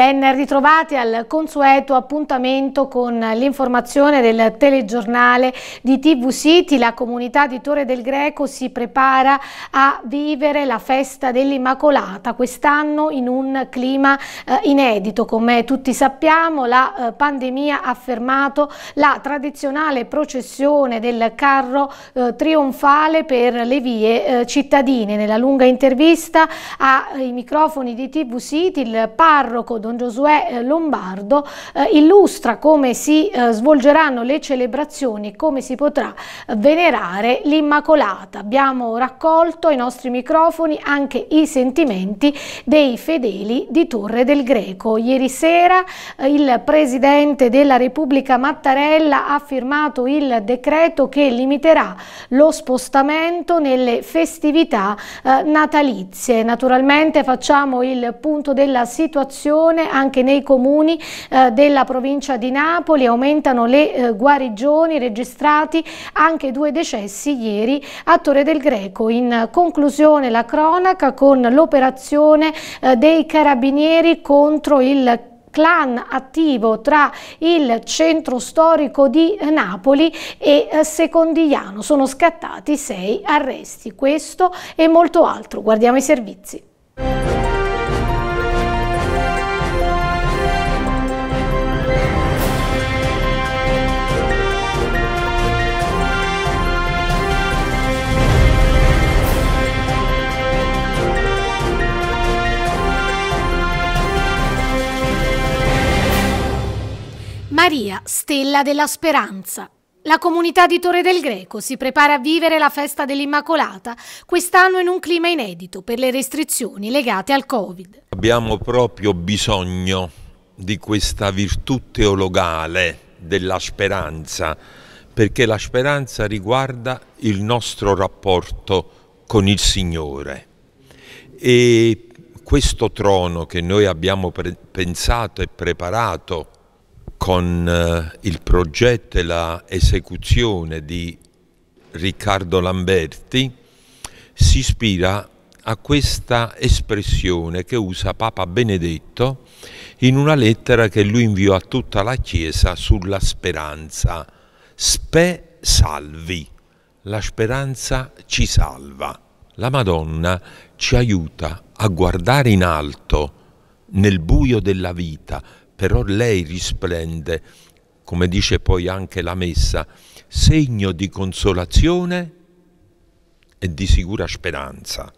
Ben ritrovati al consueto appuntamento con l'informazione del telegiornale di TV City. La comunità di Torre del Greco si prepara a vivere la festa dell'Immacolata, quest'anno in un clima eh, inedito. Come tutti sappiamo, la eh, pandemia ha fermato la tradizionale processione del carro eh, trionfale per le vie eh, cittadine. Nella lunga intervista ai microfoni di TV City, il parroco Don Don Giosuè eh, Lombardo, eh, illustra come si eh, svolgeranno le celebrazioni e come si potrà venerare l'Immacolata. Abbiamo raccolto ai nostri microfoni anche i sentimenti dei fedeli di Torre del Greco. Ieri sera il Presidente della Repubblica Mattarella ha firmato il decreto che limiterà lo spostamento nelle festività eh, natalizie. Naturalmente facciamo il punto della situazione guarigione anche nei comuni eh, della provincia di Napoli, aumentano le eh, guarigioni registrati anche due decessi ieri a Torre del Greco. In conclusione la cronaca con l'operazione eh, dei carabinieri contro il clan attivo tra il centro storico di eh, Napoli e eh, Secondigliano. Sono scattati sei arresti. Questo e molto altro. Guardiamo i servizi. Stella della Speranza. La comunità di Torre del Greco si prepara a vivere la festa dell'Immacolata, quest'anno in un clima inedito per le restrizioni legate al Covid. Abbiamo proprio bisogno di questa virtù teologale della speranza, perché la speranza riguarda il nostro rapporto con il Signore. E questo trono che noi abbiamo pensato e preparato con eh, il progetto e la esecuzione di Riccardo Lamberti si ispira a questa espressione che usa Papa Benedetto in una lettera che lui inviò a tutta la Chiesa sulla speranza. Spe salvi, la speranza ci salva. La Madonna ci aiuta a guardare in alto, nel buio della vita, però lei risplende, come dice poi anche la messa, segno di consolazione e di sicura speranza.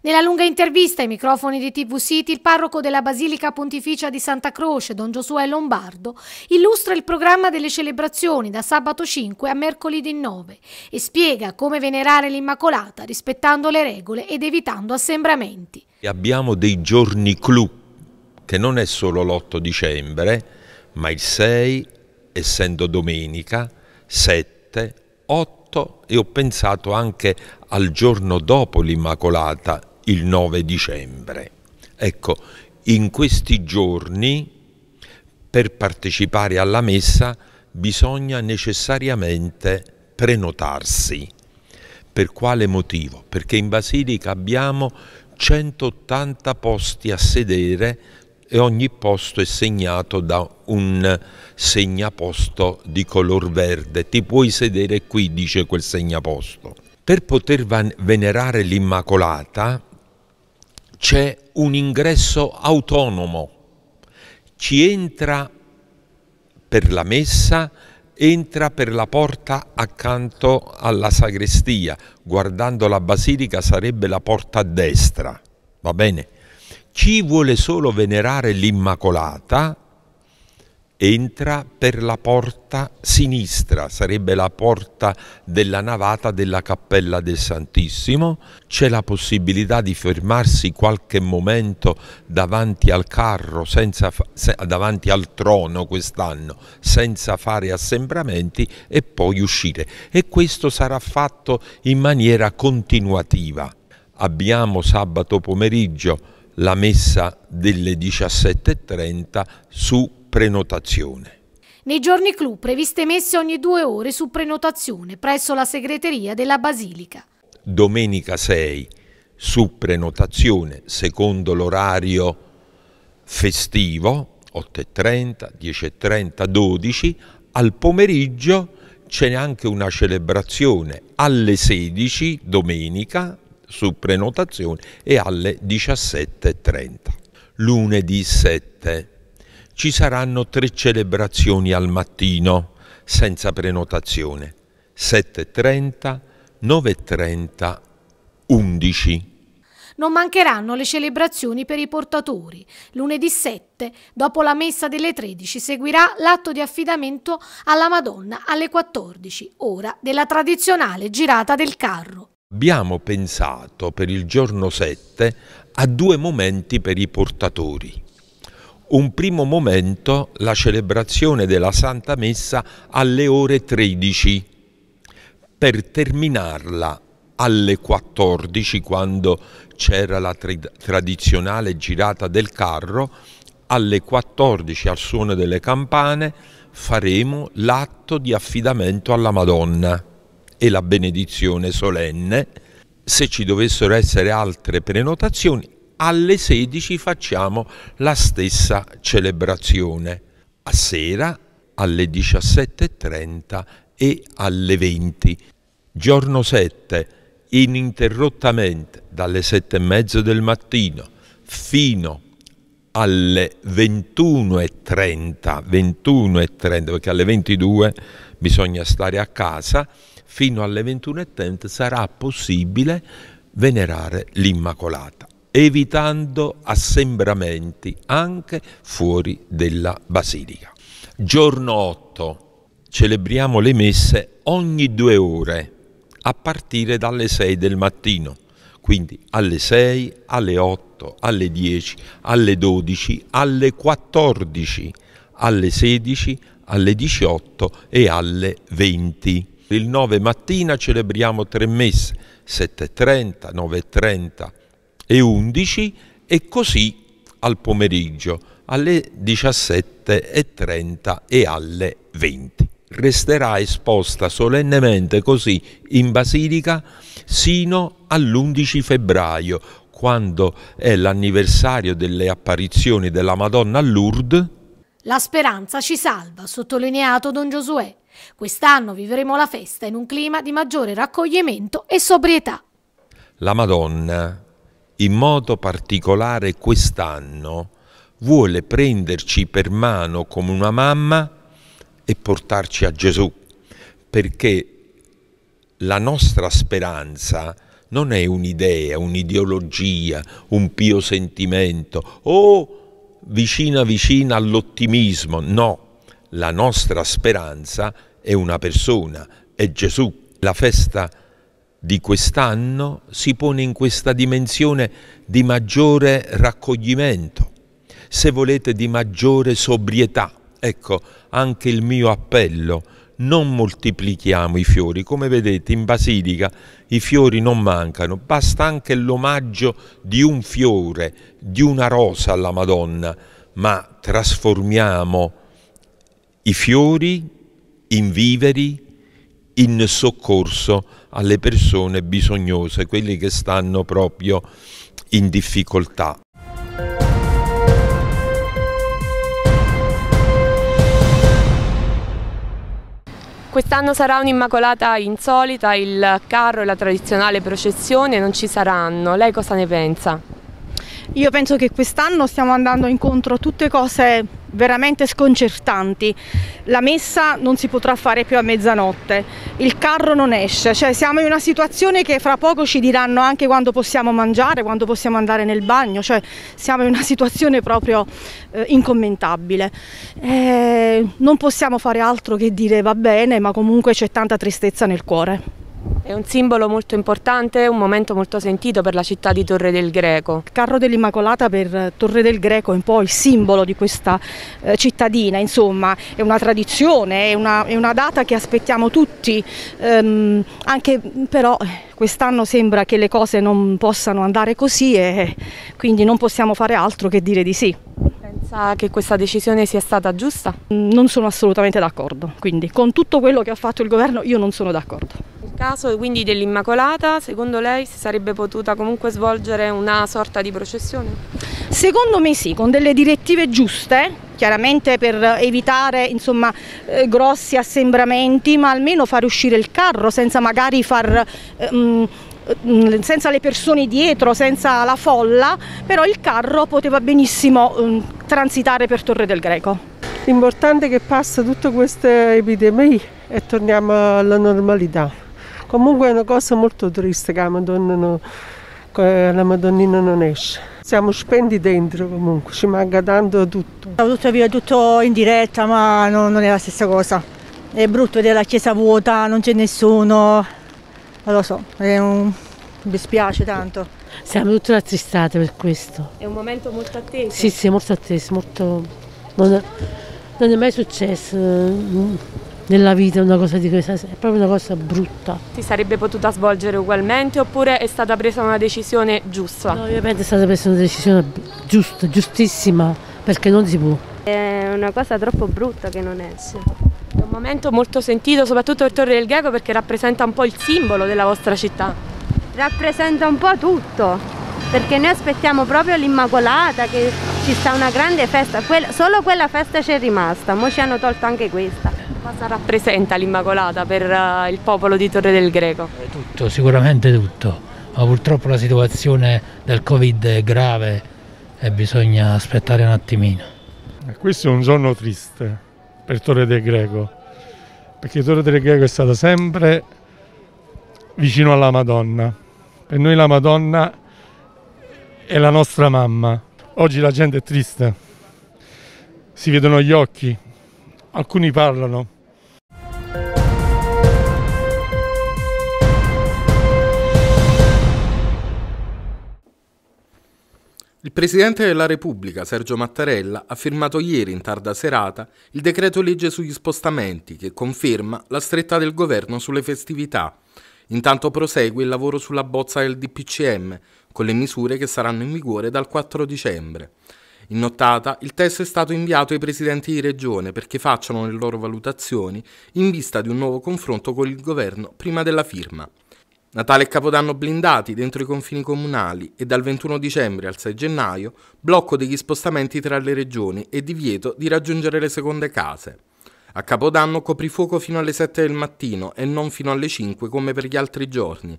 Nella lunga intervista ai microfoni di TV City, il parroco della Basilica Pontificia di Santa Croce, Don Giosuè Lombardo, illustra il programma delle celebrazioni da sabato 5 a mercoledì 9 e spiega come venerare l'Immacolata rispettando le regole ed evitando assembramenti. Abbiamo dei giorni clou importante non è solo l'8 dicembre, ma il 6, essendo domenica, 7, 8 e ho pensato anche al giorno dopo l'Immacolata, il 9 dicembre. Ecco, in questi giorni per partecipare alla messa bisogna necessariamente prenotarsi. Per quale motivo? Perché in Basilica abbiamo 180 posti a sedere e ogni posto è segnato da un segnaposto di color verde. Ti puoi sedere qui, dice quel segnaposto. Per poter venerare l'Immacolata c'è un ingresso autonomo. Ci entra per la messa, entra per la porta accanto alla sagrestia. Guardando la basilica sarebbe la porta a destra, va bene? Chi vuole solo venerare l'Immacolata entra per la porta sinistra, sarebbe la porta della navata della Cappella del Santissimo, c'è la possibilità di fermarsi qualche momento davanti al carro, senza, se, davanti al trono quest'anno, senza fare assembramenti e poi uscire. E questo sarà fatto in maniera continuativa. Abbiamo sabato pomeriggio la messa delle 17.30 su prenotazione. Nei giorni clou previste messe ogni due ore su prenotazione presso la segreteria della Basilica. Domenica 6 su prenotazione secondo l'orario festivo 8.30, 10.30, 12. Al pomeriggio c'è anche una celebrazione alle 16 domenica su prenotazione e alle 17.30. Lunedì 7 ci saranno tre celebrazioni al mattino senza prenotazione 7.30, 9.30, 11. Non mancheranno le celebrazioni per i portatori. Lunedì 7, dopo la messa delle 13, seguirà l'atto di affidamento alla Madonna alle 14, ora della tradizionale girata del carro abbiamo pensato per il giorno 7 a due momenti per i portatori. Un primo momento, la celebrazione della Santa Messa alle ore 13, per terminarla alle 14 quando c'era la tradizionale girata del carro, alle 14 al suono delle campane faremo l'atto di affidamento alla Madonna e la benedizione solenne. Se ci dovessero essere altre prenotazioni, alle 16 facciamo la stessa celebrazione, a sera alle 17.30 e alle 20. Giorno 7, ininterrottamente dalle 7 e 7.30 del mattino fino alle 21.30, 21.30 perché alle 22 bisogna stare a casa, fino alle 21.30 sarà possibile venerare l'Immacolata, evitando assembramenti anche fuori della Basilica. Giorno 8 celebriamo le messe ogni due ore, a partire dalle 6 del mattino, quindi alle 6, alle 8, alle 10, alle 12, alle 14, alle 16, alle 18 e alle 20. Il 9 mattina celebriamo tre messe, 7.30, 9.30 e 11 e così al pomeriggio alle 17.30 e alle 20. Resterà esposta solennemente così in Basilica sino all'11 febbraio, quando è l'anniversario delle apparizioni della Madonna a Lourdes. La speranza ci salva, sottolineato Don Giosuè. Quest'anno vivremo la festa in un clima di maggiore raccoglimento e sobrietà. La Madonna, in modo particolare quest'anno, vuole prenderci per mano come una mamma e portarci a Gesù, perché la nostra speranza non è un'idea, un'ideologia, un pio sentimento o vicina vicina all'ottimismo, no, la nostra speranza è una persona, è Gesù. La festa di quest'anno si pone in questa dimensione di maggiore raccoglimento, se volete di maggiore sobrietà. Ecco, anche il mio appello, non moltiplichiamo i fiori. Come vedete in Basilica i fiori non mancano, basta anche l'omaggio di un fiore, di una rosa alla Madonna, ma trasformiamo i fiori in viveri in soccorso alle persone bisognose, quelli che stanno proprio in difficoltà. Quest'anno sarà un'immacolata insolita, il carro e la tradizionale processione non ci saranno. Lei cosa ne pensa? Io penso che quest'anno stiamo andando incontro a tutte cose veramente sconcertanti. La messa non si potrà fare più a mezzanotte, il carro non esce, cioè siamo in una situazione che fra poco ci diranno anche quando possiamo mangiare, quando possiamo andare nel bagno, cioè siamo in una situazione proprio eh, incommentabile. Eh, non possiamo fare altro che dire va bene, ma comunque c'è tanta tristezza nel cuore. È un simbolo molto importante, un momento molto sentito per la città di Torre del Greco. Il carro dell'Immacolata per Torre del Greco è un po' il simbolo di questa eh, cittadina, insomma, è una tradizione, è una, è una data che aspettiamo tutti, ehm, anche però eh, quest'anno sembra che le cose non possano andare così e eh, quindi non possiamo fare altro che dire di sì pensa che questa decisione sia stata giusta? Mm, non sono assolutamente d'accordo, quindi con tutto quello che ha fatto il governo io non sono d'accordo caso quindi dell'Immacolata, secondo lei si sarebbe potuta comunque svolgere una sorta di processione? Secondo me sì, con delle direttive giuste chiaramente per evitare insomma, eh, grossi assembramenti, ma almeno far uscire il carro senza magari far... Ehm, mm, senza le persone dietro, senza la folla, però il carro poteva benissimo ehm, transitare per Torre del Greco. L'importante è che passa tutta questa epidemia e torniamo alla normalità. Comunque è una cosa molto triste che la Madonna, non, la Madonnina non esce. Siamo spenti dentro comunque, ci manca tanto tutto. Tuttavia tutto in diretta ma non, non è la stessa cosa. È brutto vedere la chiesa vuota, non c'è nessuno. Non lo so, un... mi spiace tanto. Siamo tutte rattristate per questo. È un momento molto atteso. Sì, sì, molto atteso, molto... Non è, non è mai successo. Eh, nella vita una cosa di questa, è proprio una cosa brutta. Si sarebbe potuta svolgere ugualmente oppure è stata presa una decisione giusta? No, ovviamente è stata presa una decisione giusta, giustissima, perché non si può. È una cosa troppo brutta che non esce. È un momento molto sentito, soprattutto per Torre del Gheco, perché rappresenta un po' il simbolo della vostra città. Rappresenta un po' tutto, perché noi aspettiamo proprio l'Immacolata, che ci sta una grande festa, solo quella festa ci è rimasta, ora ci hanno tolto anche questa. Cosa rappresenta l'Immacolata per eh, il popolo di Torre del Greco? Eh, tutto, sicuramente tutto, ma purtroppo la situazione del Covid è grave e bisogna aspettare un attimino. Eh, questo è un giorno triste per Torre del Greco, perché Torre del Greco è stata sempre vicino alla Madonna. Per noi la Madonna è la nostra mamma. Oggi la gente è triste, si vedono gli occhi, alcuni parlano, Il Presidente della Repubblica, Sergio Mattarella, ha firmato ieri in tarda serata il decreto legge sugli spostamenti che conferma la stretta del governo sulle festività. Intanto prosegue il lavoro sulla bozza del DPCM, con le misure che saranno in vigore dal 4 dicembre. In nottata il testo è stato inviato ai presidenti di regione perché facciano le loro valutazioni in vista di un nuovo confronto con il governo prima della firma. Natale e Capodanno blindati dentro i confini comunali e dal 21 dicembre al 6 gennaio blocco degli spostamenti tra le regioni e divieto di raggiungere le seconde case. A Capodanno coprifuoco fino alle 7 del mattino e non fino alle 5 come per gli altri giorni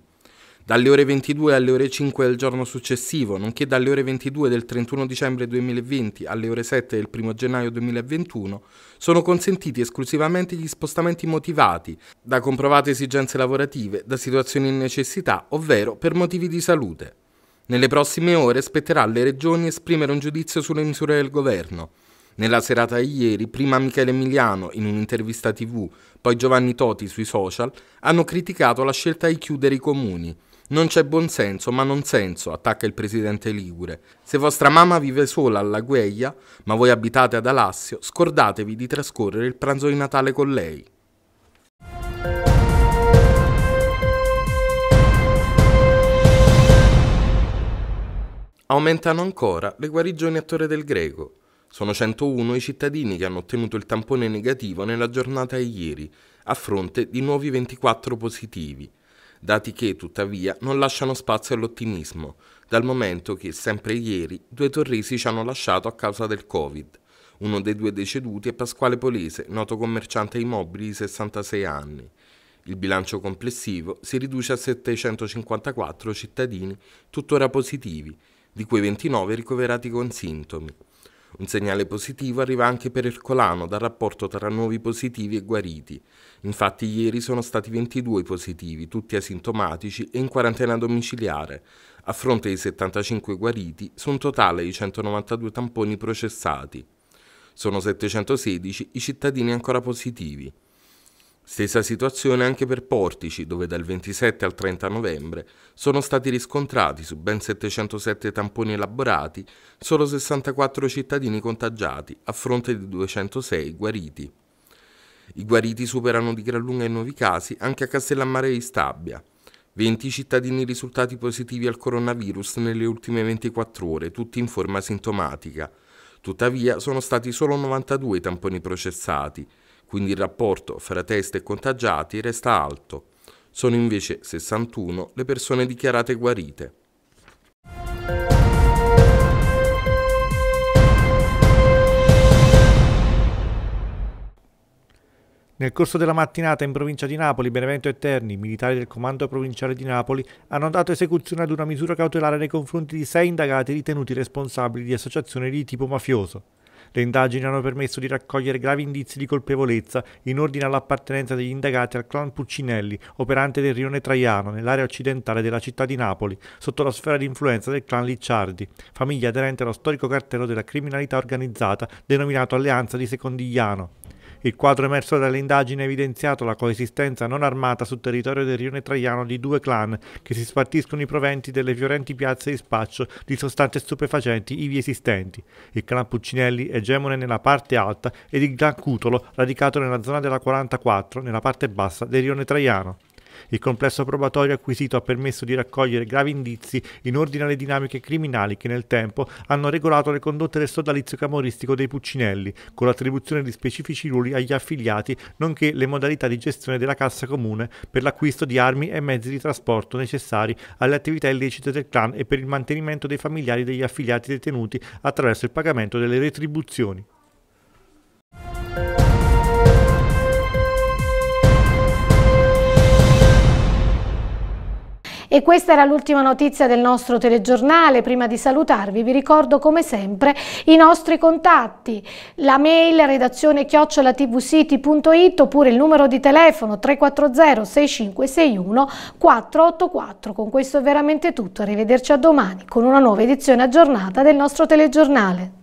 dalle ore 22 alle ore 5 del giorno successivo, nonché dalle ore 22 del 31 dicembre 2020 alle ore 7 del 1 gennaio 2021, sono consentiti esclusivamente gli spostamenti motivati da comprovate esigenze lavorative, da situazioni in necessità, ovvero per motivi di salute. Nelle prossime ore spetterà alle regioni esprimere un giudizio sulle misure del governo. Nella serata di ieri, prima Michele Emiliano in un'intervista tv, poi Giovanni Toti sui social, hanno criticato la scelta di chiudere i comuni, non c'è buonsenso, ma non senso, attacca il presidente Ligure. Se vostra mamma vive sola alla Gueia, ma voi abitate ad Alassio, scordatevi di trascorrere il pranzo di Natale con lei. Aumentano ancora le guarigioni a Torre del Greco. Sono 101 i cittadini che hanno ottenuto il tampone negativo nella giornata di ieri, a fronte di nuovi 24 positivi dati che tuttavia non lasciano spazio all'ottimismo, dal momento che sempre ieri due torresi ci hanno lasciato a causa del Covid. Uno dei due deceduti è Pasquale Polese, noto commerciante immobili di 66 anni. Il bilancio complessivo si riduce a 754 cittadini tuttora positivi, di cui 29 ricoverati con sintomi. Un segnale positivo arriva anche per Ercolano dal rapporto tra nuovi positivi e guariti. Infatti ieri sono stati 22 positivi, tutti asintomatici e in quarantena domiciliare. A fronte di 75 guariti, su un totale di 192 tamponi processati. Sono 716 i cittadini ancora positivi. Stessa situazione anche per Portici, dove dal 27 al 30 novembre sono stati riscontrati su ben 707 tamponi elaborati solo 64 cittadini contagiati a fronte di 206 guariti. I guariti superano di gran lunga i nuovi casi anche a Castellammare di Stabia. 20 cittadini risultati positivi al coronavirus nelle ultime 24 ore, tutti in forma sintomatica. Tuttavia sono stati solo 92 tamponi processati, quindi il rapporto fra test e contagiati resta alto. Sono invece 61 le persone dichiarate guarite. Nel corso della mattinata in provincia di Napoli, Benevento e Terni, militari del Comando Provinciale di Napoli hanno dato esecuzione ad una misura cautelare nei confronti di sei indagati ritenuti responsabili di associazioni di tipo mafioso. Le indagini hanno permesso di raccogliere gravi indizi di colpevolezza in ordine all'appartenenza degli indagati al clan Puccinelli, operante del rione Traiano, nell'area occidentale della città di Napoli, sotto la sfera di influenza del clan Licciardi, famiglia aderente allo storico cartello della criminalità organizzata denominato Alleanza di Secondigliano. Il quadro emerso dalle indagini ha evidenziato la coesistenza non armata sul territorio del rione Traiano di due clan che si spartiscono i proventi delle fiorenti piazze di spaccio di sostanze stupefacenti ivi esistenti. Il clan Puccinelli egemone nella parte alta ed il clan Cutolo radicato nella zona della 44 nella parte bassa del rione Traiano. Il complesso probatorio acquisito ha permesso di raccogliere gravi indizi in ordine alle dinamiche criminali che nel tempo hanno regolato le condotte del sodalizio camoristico dei Puccinelli, con l'attribuzione di specifici ruoli agli affiliati, nonché le modalità di gestione della cassa comune per l'acquisto di armi e mezzi di trasporto necessari alle attività illecite del clan e per il mantenimento dei familiari degli affiliati detenuti attraverso il pagamento delle retribuzioni. E questa era l'ultima notizia del nostro telegiornale. Prima di salutarvi vi ricordo come sempre i nostri contatti, la mail redazione chiocciolatvcity.it oppure il numero di telefono 340 6561 484. Con questo è veramente tutto, arrivederci a domani con una nuova edizione aggiornata del nostro telegiornale.